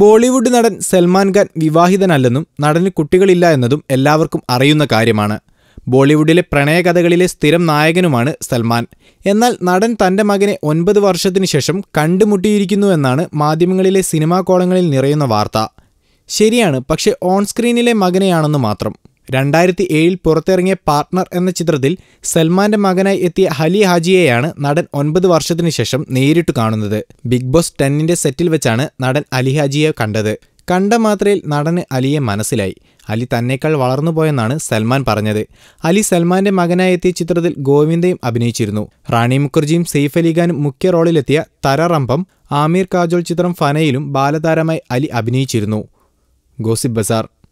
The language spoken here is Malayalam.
ബോളിവുഡ് നടൻ സൽമാൻ ഖാൻ വിവാഹിതനല്ലെന്നും നടന് കുട്ടികളില്ല എന്നതും എല്ലാവർക്കും അറിയുന്ന കാര്യമാണ് ബോളിവുഡിലെ പ്രണയകഥകളിലെ സ്ഥിരം നായകനുമാണ് സൽമാൻ എന്നാൽ നടൻ തന്റെ മകനെ ഒൻപത് വർഷത്തിനു ശേഷം കണ്ടുമുട്ടിയിരിക്കുന്നു എന്നാണ് മാധ്യമങ്ങളിലെ സിനിമാ കോളങ്ങളിൽ നിറയുന്ന വാർത്ത ശരിയാണ് പക്ഷേ ഓൺ സ്ക്രീനിലെ മകനെയാണെന്ന് മാത്രം രണ്ടായിരത്തി ഏഴിൽ പുറത്തിറങ്ങിയ പാർട്ട്ണർ എന്ന ചിത്രത്തിൽ സൽമാന്റെ മകനായി എത്തിയ ഹലി ഹാജിയെയാണ് നടൻ ഒൻപത് വർഷത്തിനു ശേഷം നേരിട്ട് കാണുന്നത് ബിഗ് ബോസ് ടെന്നിന്റെ സെറ്റിൽ വെച്ചാണ് നടൻ അലി ഹാജിയെ കണ്ടത് കണ്ട മാത്രയിൽ നടന് അലിയെ മനസ്സിലായി അലി തന്നേക്കാൾ വളർന്നുപോയെന്നാണ് സൽമാൻ പറഞ്ഞത് അലി സൽമാന്റെ മകനായി എത്തിയ ചിത്രത്തിൽ ഗോവിന്ദയും അഭിനയിച്ചിരുന്നു റാണി മുഖർജിയും സെയ്ഫ് അലിഖാനും മുഖ്യ റോളിലെത്തിയ തരറമ്പം ആമീർ കാജോൾ ചിത്രം ഫനയിലും ബാലതാരമായി അലി അഭിനയിച്ചിരുന്നു ഗോസിബ് ബസാർ